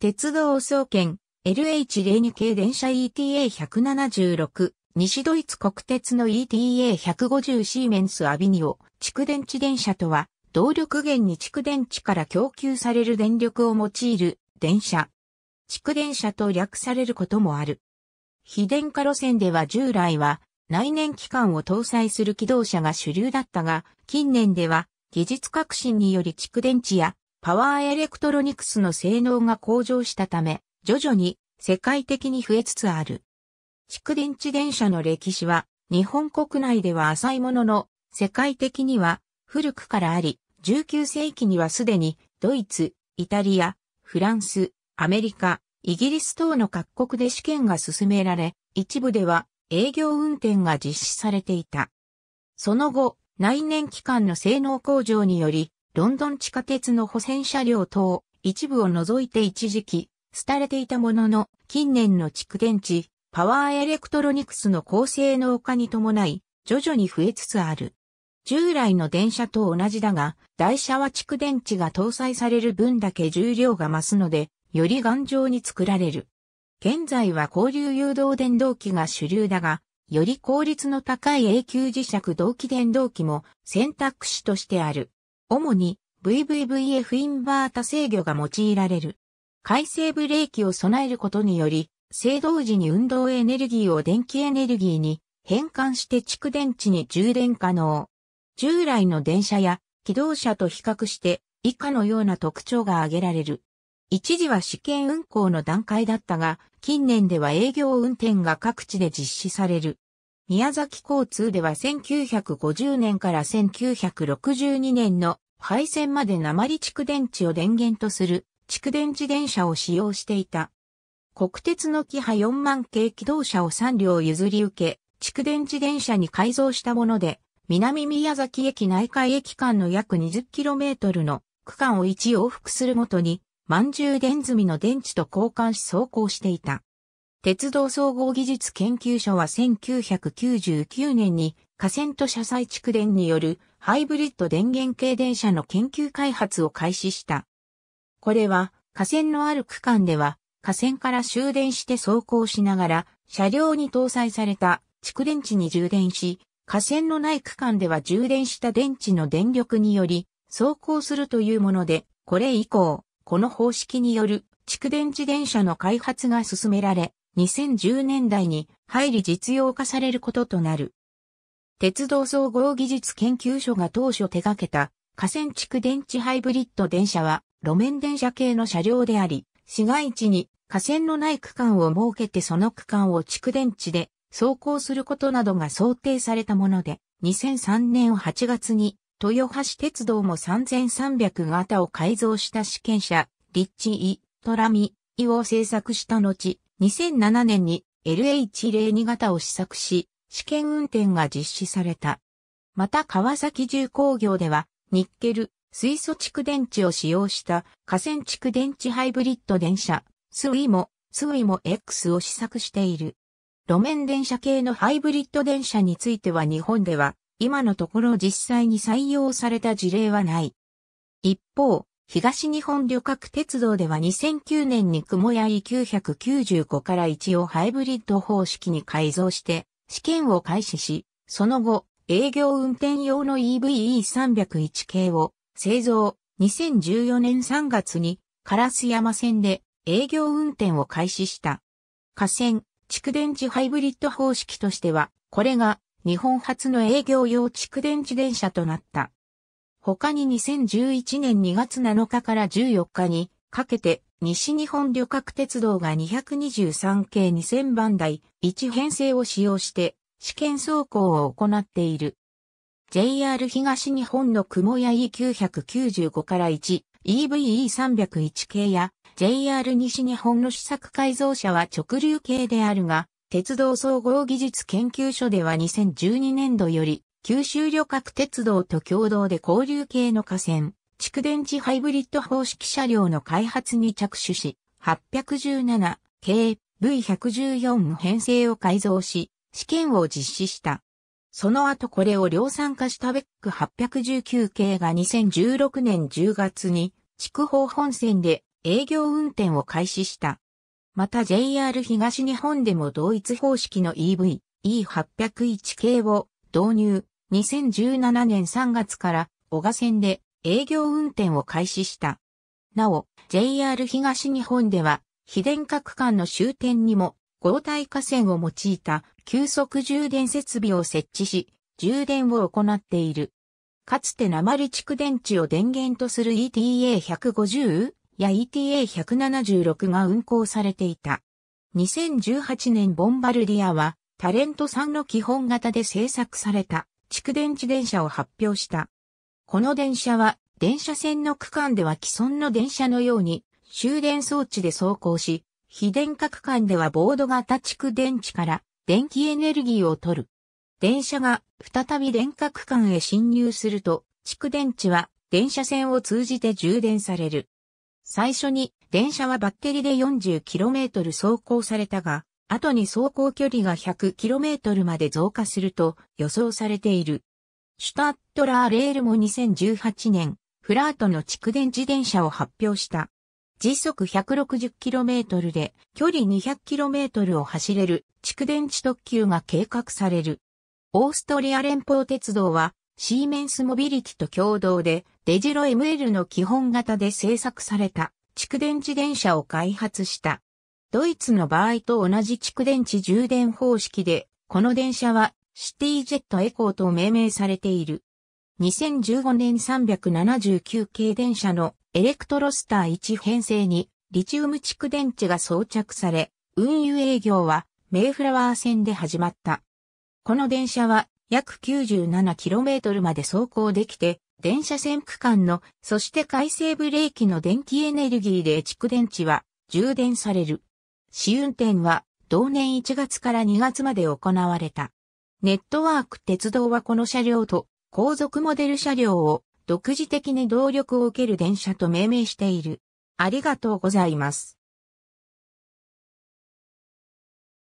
鉄道総研 LH02 系電車 ETA176 西ドイツ国鉄の ETA150 シーメンスアビニオ蓄電池電車とは動力源に蓄電池から供給される電力を用いる電車。蓄電車と略されることもある。非電化路線では従来は内燃機関を搭載する機動車が主流だったが近年では技術革新により蓄電池やパワーエレクトロニクスの性能が向上したため、徐々に世界的に増えつつある。蓄電池電車の歴史は、日本国内では浅いものの、世界的には古くからあり、19世紀にはすでにドイツ、イタリア、フランス、アメリカ、イギリス等の各国で試験が進められ、一部では営業運転が実施されていた。その後、内燃機関の性能向上により、ロンドン地下鉄の保線車両等、一部を除いて一時期、廃れていたものの、近年の蓄電池、パワーエレクトロニクスの高性能化に伴い、徐々に増えつつある。従来の電車と同じだが、台車は蓄電池が搭載される分だけ重量が増すので、より頑丈に作られる。現在は交流誘導電動機が主流だが、より効率の高い永久磁石同期電動機も選択肢としてある。主に VVVF インバータ制御が用いられる。回生ブレーキを備えることにより、制動時に運動エネルギーを電気エネルギーに変換して蓄電池に充電可能。従来の電車や機動車と比較して以下のような特徴が挙げられる。一時は試験運行の段階だったが、近年では営業運転が各地で実施される。宮崎交通では1950年から1962年の廃線まで鉛蓄電池を電源とする蓄電池電車を使用していた。国鉄のキハ4万系機動車を3両譲り受け、蓄電池電車に改造したもので、南宮崎駅内海駅間の約 20km の区間を1往復するごとに、満充電済みの電池と交換し走行していた。鉄道総合技術研究所は1999年に河川と車載蓄電によるハイブリッド電源系電車の研究開発を開始した。これは河川のある区間では河川から終電して走行しながら車両に搭載された蓄電池に充電し、河川のない区間では充電した電池の電力により走行するというもので、これ以降、この方式による蓄電池電車の開発が進められ、2010年代に入り実用化されることとなる。鉄道総合技術研究所が当初手掛けた河川地区電池ハイブリッド電車は路面電車系の車両であり、市街地に河川のない区間を設けてその区間を蓄電池で走行することなどが想定されたもので、2003年8月に豊橋鉄道も3300型を改造した試験車、立地イ、トラミイを製作した後、2007年に LH02 型を試作し、試験運転が実施された。また川崎重工業では、ニッケル、水素蓄電池を使用した河川蓄電池ハイブリッド電車、スウィモ、スウィモ X を試作している。路面電車系のハイブリッド電車については日本では、今のところ実際に採用された事例はない。一方、東日本旅客鉄道では2009年に雲や E995 から一応ハイブリッド方式に改造して試験を開始し、その後営業運転用の EVE301 系を製造。2014年3月にカラス山線で営業運転を開始した。河川、蓄電池ハイブリッド方式としては、これが日本初の営業用蓄電池電車となった。他に2011年2月7日から14日にかけて西日本旅客鉄道が223系2000番台1編成を使用して試験走行を行っている。JR 東日本の雲屋 E995 から1、EVE301 系や JR 西日本の試作改造車は直流系であるが、鉄道総合技術研究所では2012年度より九州旅客鉄道と共同で交流系の河川、蓄電池ハイブリッド方式車両の開発に着手し、817 k V114 の編成を改造し、試験を実施した。その後これを量産化したベック819系が2016年10月に筑豊本線で営業運転を開始した。また JR 東日本でも同一方式の EV、E801 系を導入、2017年3月から小賀線で営業運転を開始した。なお、JR 東日本では、非電化区間の終点にも、合体架線を用いた急速充電設備を設置し、充電を行っている。かつて鉛蓄電池を電源とする ETA150 や ETA176 が運行されていた。2018年ボンバルディアはタレントさんの基本型で製作された蓄電池電車を発表した。この電車は電車線の区間では既存の電車のように終電装置で走行し、非電化区間ではボード型蓄電池から電気エネルギーを取る。電車が再び電化区間へ侵入すると、蓄電池は電車線を通じて充電される。最初に電車はバッテリーで 40km 走行されたが、後に走行距離が 100km まで増加すると予想されている。シュタットラーレールも2018年、フラートの蓄電自転車を発表した。時速 160km で距離 200km を走れる蓄電池特急が計画される。オーストリア連邦鉄道はシーメンスモビリティと共同でデジロ ML の基本型で製作された蓄電自転車を開発した。ドイツの場合と同じ蓄電池充電方式で、この電車はシティジェットエコーと命名されている。2015年379系電車のエレクトロスター1編成にリチウム蓄電池が装着され、運輸営業はメイフラワー線で始まった。この電車は約 97km まで走行できて、電車線区間の、そして回生ブレーキの電気エネルギーで蓄電池は充電される。試運転は同年1月から2月まで行われた。ネットワーク鉄道はこの車両と後続モデル車両を独自的に動力を受ける電車と命名している。ありがとうございます。